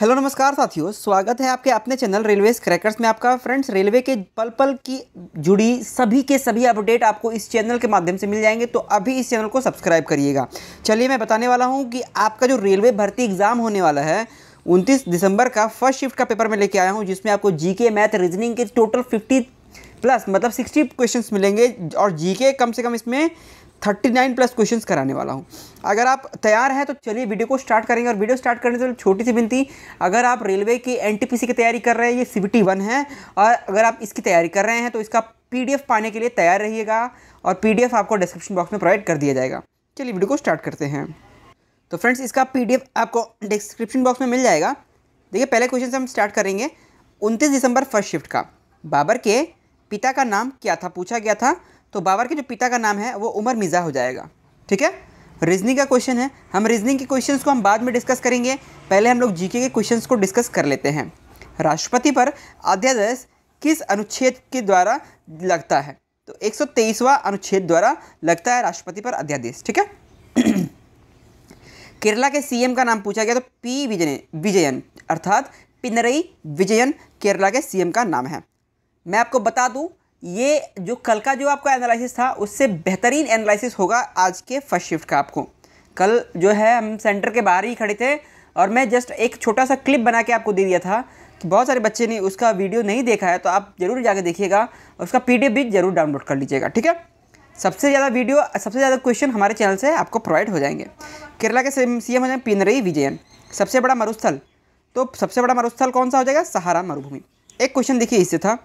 Hello नमस्कार साथियों स्वागत है आपके अपने चैनल रेलवे क्रैकर्स में आपका फ्रेंड्स रेलवे के पल पल की जुड़ी सभी के सभी अपडेट आपको इस चैनल के माध्यम से मिल जाएंगे तो अभी इस चैनल को सब्सक्राइब करिएगा चलिए मैं बताने वाला हूं कि आपका जो रेलवे भर्ती एग्ज़ाम होने वाला है 29 दिसंबर का फर्स्ट शिफ्ट का पेपर मैं लेके आया हूँ जिसमें आपको जी मैथ रीजनिंग के टोटल फिफ्टी प्लस मतलब सिक्सटी क्वेश्चन मिलेंगे और जी कम से कम इसमें थर्टी नाइन प्लस क्वेश्चंस कराने वाला हूँ अगर आप तैयार हैं तो चलिए वीडियो को स्टार्ट करेंगे और वीडियो स्टार्ट करने से पहले छोटी सी विनती अगर आप रेलवे की एन की तैयारी कर रहे हैं ये सी वन है और अगर आप इसकी तैयारी कर रहे हैं तो इसका पी पाने के लिए तैयार रहिएगा और पी आपको डिस्क्रिप्शन बॉक्स में प्रोवाइड कर दिया जाएगा चलिए वीडियो को स्टार्ट करते हैं तो फ्रेंड्स इसका पी आपको डिस्क्रिप्शन बॉक्स में मिल जाएगा देखिए पहले क्वेश्चन से हम स्टार्ट करेंगे उनतीस दिसंबर फर्स्ट शिफ्ट का बाबर के पिता का नाम क्या था पूछा गया था तो बाबर के जो पिता का नाम है वो उमर मिर्ज़ा हो जाएगा ठीक है रीजनिंग का क्वेश्चन है हम रीजनिंग के क्वेश्चंस को हम बाद में डिस्कस करेंगे पहले हम लोग जीके के क्वेश्चंस को डिस्कस कर लेते हैं राष्ट्रपति पर अध्यादेश किस अनुच्छेद के द्वारा लगता है तो एक अनुच्छेद द्वारा लगता है राष्ट्रपति पर अध्यादेश ठीक है केरला के सीएम का नाम पूछा गया तो पी विजय विजयन अर्थात पिनरई विजयन केरला के सीएम का नाम है मैं आपको बता दूं ये जो कल का जो आपका एनालिसिस था उससे बेहतरीन एनालिसिस होगा आज के फर्स्ट शिफ्ट का आपको कल जो है हम सेंटर के बाहर ही खड़े थे और मैं जस्ट एक छोटा सा क्लिप बना के आपको दे दिया था कि बहुत सारे बच्चे ने उसका वीडियो नहीं देखा है तो आप ज़रूर जाकर देखिएगा और उसका पी भी ज़रूर डाउनलोड कर लीजिएगा ठीक है सबसे ज़्यादा वीडियो सबसे ज़्यादा क्वेश्चन हमारे चैनल से आपको प्रोवाइड हो जाएंगे केरला के सी एम हो जाएंगे पिनरई विजयन सबसे बड़ा मरुस्थल तो सबसे बड़ा मरुस्थल कौन सा हो जाएगा सहारा मरुभूमि एक क्वेश्चन देखिए इससे था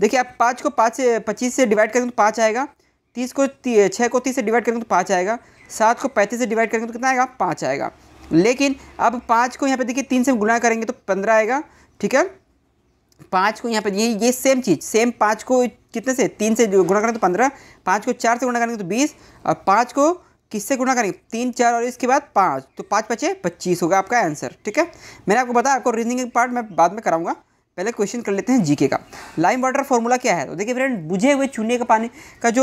देखिए आप पाँच को पाँच पच्चीस से डिवाइड करेंगे तो पाँच आएगा तीस को छः को तीस से डिवाइड करेंगे तो पाँच आएगा सात को पैंतीस से डिवाइड करेंगे तो कितना आएगा पाँच आएगा लेकिन अब पाँच को यहाँ पे देखिए तीन से गुना करेंगे तो पंद्रह आएगा ठीक है पाँच को यहाँ पे ये ये सेम चीज़ सेम पाँच को कितने से तीन से गुणा करेंगे तो पंद्रह पाँच को चार से गुणा करेंगे तो बीस और पाँच को किससे गुणा करेंगे तीन चार और इसके बाद पाँच तो पाँच पचे पच्चीस होगा आपका आंसर ठीक है मैंने आपको बताया आपको रीजनिंग पार्ट मैं बाद में कराऊंगा पहले क्वेश्चन कर लेते हैं जीके का लाइम वाटर फॉर्मूला क्या है तो देखिए फ्रेंड बुझे हुए चूने का पानी का जो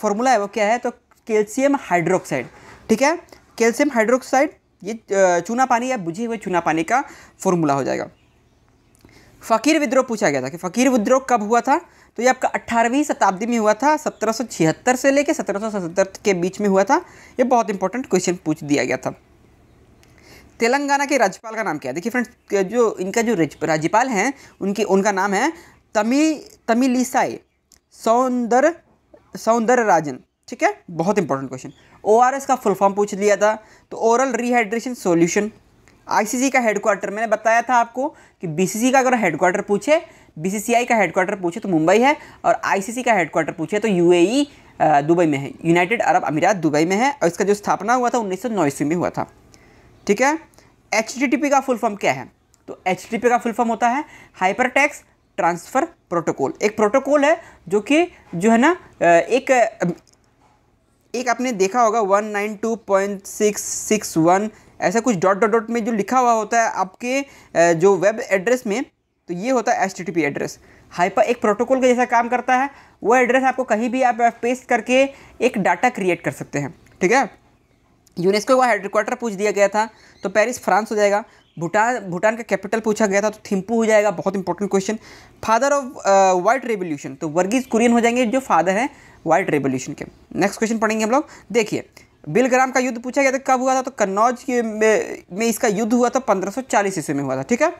फॉर्मूला है वो क्या है तो कैल्शियम हाइड्रोक्साइड ठीक है कैल्शियम हाइड्रोक्साइड ये चूना पानी या बुझे हुए चूना पानी का फॉर्मूला हो जाएगा फ़कीर विद्रोह पूछा गया था कि फ़कीर विद्रोह कब हुआ था तो ये आपका अट्ठारहवीं शताब्दी में हुआ था 1776 से लेकर 1777 के बीच में हुआ था ये बहुत इंपॉर्टेंट क्वेश्चन पूछ दिया गया था तेलंगाना के राज्यपाल का नाम क्या है देखिए फ्रेंड्स जो इनका जो राज्यपाल हैं उनकी उनका नाम है तमी तमिलिसाई सौंदर सौंदर राजन ठीक है बहुत इंपॉर्टेंट क्वेश्चन ओ का फुल फॉर्म पूछ लिया था तो ओरल रिहाइड्रेशन सोल्यूशन आईसीसी का हेडक्वार्टर मैंने बताया था आपको कि बीसीसी का अगर हेडक्वार्टर पूछे बीसीसीआई का हेडक्वार्टर पूछे तो मुंबई है और आईसीसी का हेडक्वार्टर पूछे तो यूएई e, दुबई में है यूनाइटेड अरब अमीरात दुबई में है और इसका जो स्थापना हुआ था उन्नीस सौ में हुआ था ठीक है एच का फुल फॉर्म क्या है तो एच का फुल फॉर्म होता है हाइपर टैक्स ट्रांसफ़र प्रोटोकॉल एक प्रोटोकॉल है जो कि जो है ना एक एक आपने देखा होगा one nine two point six six one ऐसा कुछ डॉट डॉट डॉट में जो लिखा हुआ होता है आपके जो वेब एड्रेस में तो ये होता है एच एड्रेस हाइपर एक प्रोटोकॉल का जैसा काम करता है वो एड्रेस आपको कहीं भी आप पेस्ट करके एक डाटा क्रिएट कर सकते हैं ठीक है यूनेस्को का हेडक्वार्टर पूछ दिया गया था तो पेरिस फ्रांस हो जाएगा भूटान भूटान का कैपिटल पूछा गया था तो थिम्पू हो जाएगा बहुत important question father of white revolution तो वर्गीज कुरियन हो जाएंगे जो फादर है वाइट रेवोल्यूशन के नेक्स्ट क्वेश्चन पढ़ेंगे हम लोग देखिए बिलग्राम का युद्ध पूछा गया था कब हुआ था तो कन्नौज में इसका युद्ध हुआ था चालीस ईस्वी में हुआ था ठीक है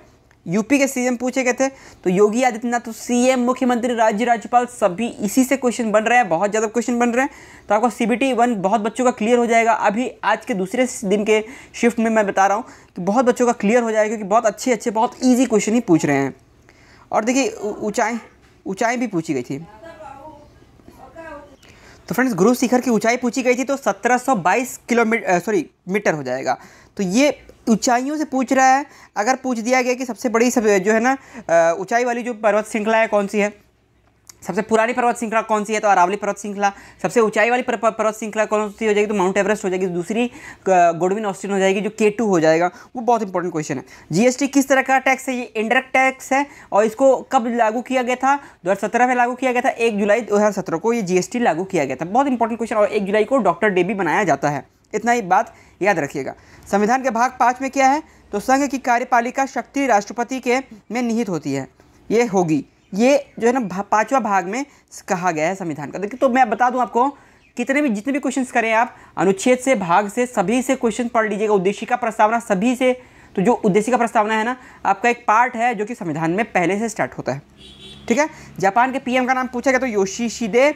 यूपी के सीएम पूछे गए थे तो योगी आदित्यनाथ तो सीएम मुख्यमंत्री राज्य राज्यपाल सभी इसी से क्वेश्चन बन रहे हैं बहुत ज़्यादा क्वेश्चन बन रहे हैं तो आपको सी बी वन बहुत बच्चों का क्लियर हो जाएगा अभी आज के दूसरे दिन के शिफ्ट में मैं बता रहा हूँ तो बहुत बच्चों का क्लियर हो जाएगा क्योंकि बहुत अच्छे अच्छे बहुत ईजी क्वेश्चन ही पूछ रहे हैं और देखिए ऊँचाई ऊँचाई भी पूछी गई थी तो फ्रेंड्स गुरु शिखर की ऊंचाई पूछी गई थी तो 1722 किलोमीटर सॉरी मीटर हो जाएगा तो ये ऊंचाइयों से पूछ रहा है अगर पूछ दिया गया कि सबसे बड़ी सब जो है ना ऊंचाई वाली जो पर्वत श्रृंखला है कौन सी है सबसे पुरानी पर्वत श्रृंखला कौन सी है तो अरावली पर्वत श्रृंखला सबसे ऊंचाई वाली पर्वत श्रृंखला कौन सी हो जाएगी तो माउंट एवरेस्ट हो जाएगी तो दूसरी गोडविन ऑस्टिन हो जाएगी जो के टू हो जाएगा वो बहुत इंपॉर्टेंट क्वेश्चन है जीएसटी किस तरह का टैक्स है ये इंडायरेक्ट टैक्स है और इसको कब लागू किया गया था दो में लागू किया गया था एक जुलाई दो को ये जीएसटी लागू किया गया था बहुत इंपॉर्टेंट क्वेश्चन और एक जुलाई को डॉक्टर डे भी बनाया जाता है इतना ही बात याद रखिएगा संविधान के भाग पाँच में क्या है तो संघ की कार्यपालिका शक्ति राष्ट्रपति के में निहित होती है ये होगी ये जो है ना पाँचवा भाग में कहा गया है संविधान का देखिए तो मैं बता दूं आपको कितने भी जितने भी क्वेश्चन करें आप अनुच्छेद से भाग से सभी से क्वेश्चन पढ़ लीजिएगा उद्देश्य का प्रस्तावना सभी से तो जो उद्देश्य का प्रस्तावना है ना आपका एक पार्ट है जो कि संविधान में पहले से स्टार्ट होता है ठीक है जापान के पीएम का नाम पूछा गया तो योशीशीदे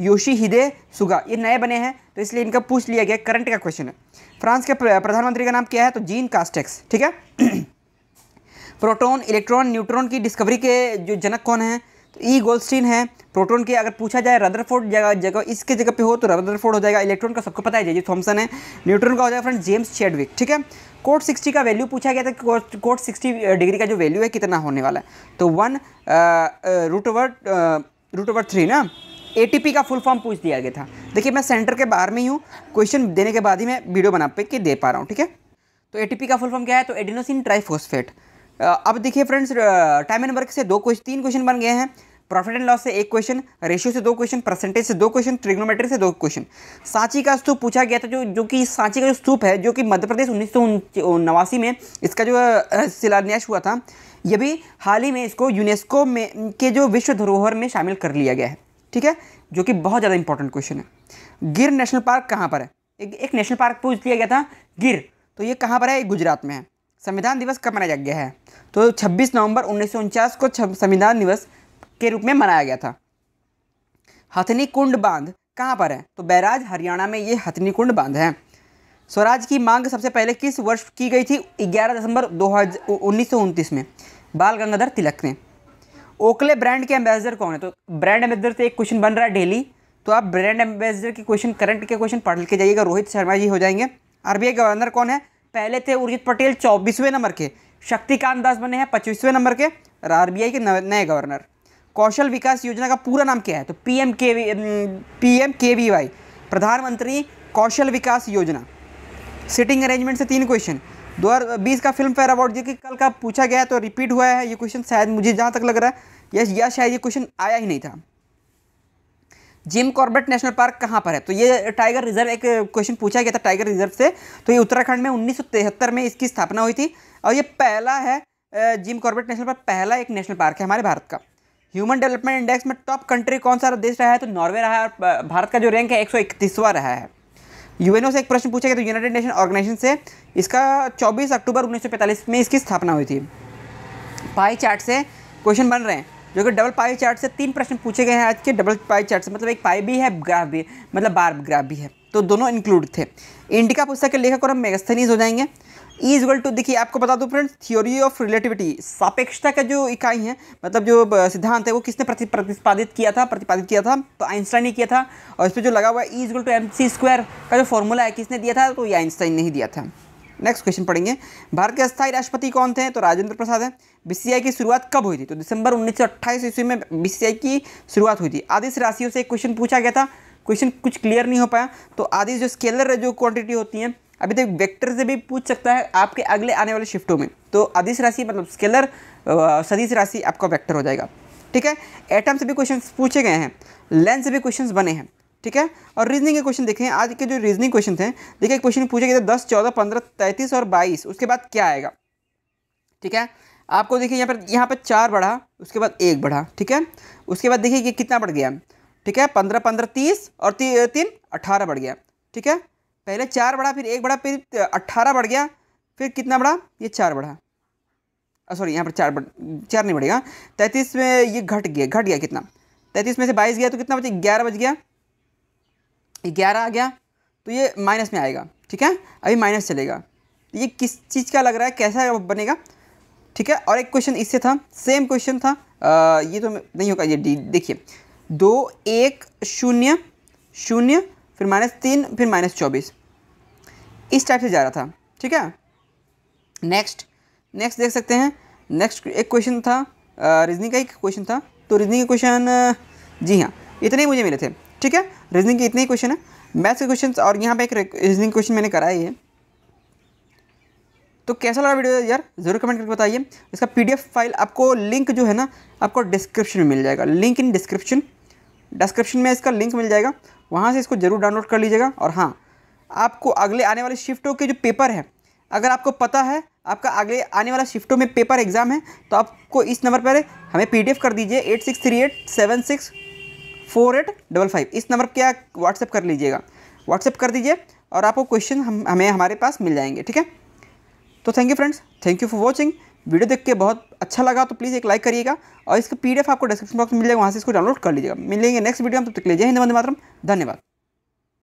योशी हिदे सुगा ये नए बने हैं तो इसलिए इनका पूछ लिया गया करंट का क्वेश्चन है फ्रांस के प्रधानमंत्री का नाम क्या है तो जीन कास्टेक्स ठीक है प्रोटॉन इलेक्ट्रॉन न्यूट्रॉन की डिस्कवरी के जो जनक कौन है तो ई e. गोल्डस्टीन है प्रोटॉन के अगर पूछा जाए रदरफोर्ड जगह जगह इसके जगह पे हो तो रदरफोर्ड हो जाएगा इलेक्ट्रॉन का सबको पता है जेजी थॉम्सन है न्यूट्रॉन का हो जाएगा फ्रेंड जेम्स चेडविक ठीक है कोट 60 का वैल्यू पूछा गया था कि कोट 60 डिग्री का जो वैल्यू है कितना होने वाला है तो one root over root over three ना ए का फुल फॉर्म पूछ दिया गया था देखिए मैं सेंटर के बाहर में ही हूँ क्वेश्चन देने के बाद ही मैं वीडियो बना पे के दे पा रहा हूँ ठीक है तो ए का फुल फॉर्म क्या है तो एडिनोसिन ट्राइफोस्फेट अब देखिए फ्रेंड्स टाइम एंड वर्क से दो क्वेश्चन तीन क्वेश्चन बन गए हैं प्रॉफिट एंड लॉस से एक क्वेश्चन रेशियो से दो क्वेश्चन परसेंटेज से दो क्वेश्चन ट्रिग्नोमेट्री से दो क्वेश्चन सांची का स्तूप पूछा गया था जो जो कि सांची का जो स्तूप है जो कि मध्य प्रदेश उन्नीस में इसका जो शिलान्यास हुआ था यह भी हाल ही में इसको यूनेस्को में के जो विश्व धरोहर में शामिल कर लिया गया है ठीक है जो कि बहुत ज़्यादा इंपॉर्टेंट क्वेश्चन है गिर नेशनल पार्क कहाँ पर है एक, एक नेशनल पार्क पूछ लिया गया था गिर तो ये कहाँ पर है गुजरात में है संविधान दिवस कब मनाया गया है तो 26 नवंबर उन्नीस को संविधान दिवस के रूप में मनाया गया था हथनी कुंड बांध कहाँ पर है तो बैराज हरियाणा में ये हथनी कुंड बांध है स्वराज की मांग सबसे पहले किस वर्ष की गई थी 11 दिसंबर दो उन्नीस में बाल गंगाधर तिलक ने ओकले ब्रांड के एम्बेसडर कौन है तो ब्रांड एम्बेसडर से एक क्वेश्चन बन रहा है डेली तो आप ब्रांड एम्बेसडर के क्वेश्चन करंट के क्वेश्चन पढ़ के जाइएगा रोहित शर्मा जी हो जाएंगे आरबीआई गवर्नर कौन है पहले थे उर्जित पटेल चौबीसवें नंबर के शक्तिकांत दास बने हैं पच्चीसवें नंबर के और आरबीआई के नए गवर्नर कौशल विकास योजना का पूरा नाम क्या है तो P M K V P M K V Y प्रधानमंत्री कौशल विकास योजना सिटिंग अरेंजमेंट से तीन क्वेश्चन दो का फिल्म फेयर अवार्ड जो कि कल का पूछा गया तो रिपीट हुआ है ये क्वेश्चन शायद मुझे जहाँ तक लग रहा है यस या शायद ये क्वेश्चन आया ही नहीं था जिम कॉर्बेट नेशनल पार्क कहाँ पर है तो ये टाइगर रिजर्व एक क्वेश्चन पूछा गया था टाइगर रिजर्व से तो ये उत्तराखंड में उन्नीस में इसकी स्थापना हुई थी और ये पहला है जिम कॉर्बेट नेशनल पार्क पहला एक नेशनल पार्क है हमारे भारत का ह्यूमन डेवलपमेंट इंडेक्स में टॉप कंट्री कौन सा देश रहा है तो नॉर्वे रहा है और भारत का जो रैंक है एक रहा है यूएनओ से एक प्रश्न पूछा गया तो यूनाइटेड नेशन ऑर्गेनाइजेशन से इसका 24 अक्टूबर 1945 में इसकी स्थापना हुई थी पाई चार्ट से क्वेश्चन बन रहे हैं जो कि डबल पाई चार्ट से तीन प्रश्न पूछे गए हैं आज के डबल पाई चार्ट से मतलब एक पाई भी है ग्राफ भी मतलब बार ग्राफ भी है तो दोनों इंक्लूड थे इंडिका पुस्तक के लेखक और हम मेगस्थनीज हो जाएंगे ई इजल टू देखिए आपको बता दूं फ्रेंड्स थ्योरी ऑफ रिलेटिविटी सापेक्षता का जो इकाई है मतलब जो सिद्धांत है वो किसने प्रतिपादित किया था प्रतिपादित किया था तो आइंस्टाइन ने किया था और इस पर जो लगा हुआ है E equal to M C square का जो फॉर्मूला है किसने दिया था तो ये आइंस्टाइन ने ही दिया था नेक्स्ट क्वेश्चन पढ़ेंगे भारत के स्थायी राष्ट्रपति कौन थे तो राजेंद्र प्रसाद है बीसीआई की शुरुआत कब हुई थी तो दिसंबर उन्नीस ईस्वी में बीसीआई की शुरुआत हुई थी आदिश राशियों से एक क्वेश्चन पूछा गया था क्वेश्चन कुछ क्लियर नहीं हो पाया तो आदिश जो स्केलर जो क्वांटिटी होती हैं अभी तक वेक्टर से भी पूछ सकता है आपके अगले आने वाले शिफ्टों में तो अधिस राशि मतलब स्केलर सदीस राशि आपका वेक्टर हो जाएगा ठीक है एटम से भी क्वेश्चन पूछे गए हैं लेंथ से भी क्वेश्चन बने हैं ठीक है और रीजनिंग के क्वेश्चन देखें आज के जो रीजनिंग क्वेश्चन थे देखिए क्वेश्चन पूछे गए थे दस चौदह पंद्रह तैंतीस और बाईस उसके बाद क्या आएगा ठीक है आपको देखिए यहाँ पर यहाँ पर चार बढ़ा उसके बाद एक बढ़ा ठीक है उसके बाद देखिए ये कितना बढ़ गया ठीक है पंद्रह पंद्रह तीस और तीन अट्ठारह बढ़ गया ठीक है पहले चार बढ़ा फिर एक बढ़ा फिर अट्ठारह बढ़ गया फिर कितना बढ़ा ये चार बढ़ा सॉरी यहाँ पर चार बढ़ चार नहीं बढ़ेगा तैंतीस में ये घट गया घट गया कितना तैंतीस में से बाईस गया तो कितना बचे ग्यारह बज गया ग्यारह आ गया तो ये माइनस में आएगा ठीक है अभी माइनस चलेगा तो ये किस चीज़ का लग रहा है कैसा बनेगा ठीक है और एक क्वेश्चन इससे था सेम क्वेश्चन था आ, ये तो नहीं होगा ये डी देखिए दो एक शून्य शून्य फिर माइनस तीन फिर माइनस चौबीस इस टाइप से जा रहा था ठीक है नेक्स्ट नेक्स्ट देख सकते हैं नेक्स्ट एक क्वेश्चन था रीजनिंग का एक क्वेश्चन था तो रीजनिंग के क्वेश्चन जी हाँ इतने ही मुझे मिले थे ठीक है रीजनिंग के इतने ही क्वेश्चन है मैथ्स के क्वेश्चन और यहाँ पे एक रीजनिंग क्वेश्चन मैंने करा है तो कैसा लगा वीडियो यार जरूर कमेंट करके बताइए इसका पी फाइल आपको लिंक जो है ना आपको डिस्क्रिप्शन में मिल जाएगा लिंक इन डिस्क्रिप्शन डिस्क्रिप्शन में इसका लिंक मिल जाएगा वहाँ से इसको जरूर डाउनलोड कर लीजिएगा और हाँ आपको अगले आने वाले शिफ्टों के जो पेपर हैं अगर आपको पता है आपका अगले आने वाला शिफ्टों में पेपर एग्ज़ाम है तो आपको इस नंबर पर हमें पी कर दीजिए eight six three eight seven six four eight double five इस नंबर पर आप व्हाट्सएप कर लीजिएगा व्हाट्सएप कर दीजिए और आपको क्वेश्चन हम हमें हमारे पास मिल जाएंगे ठीक है तो thank you friends thank you for watching video देख के बहुत अच्छा लगा तो प्लीज़ एक लाइक करिएगा और इसका पीडीएफ आपको डिस्क्रिप्शन बॉक्स में मिल जाएगा वहाँ से इसको डाउनलोड कर लीजिएगा मिलेंगे नेक्स्ट वीडियो में तब तक लीजिए हिंद मंदिर मातरम धन्यवाद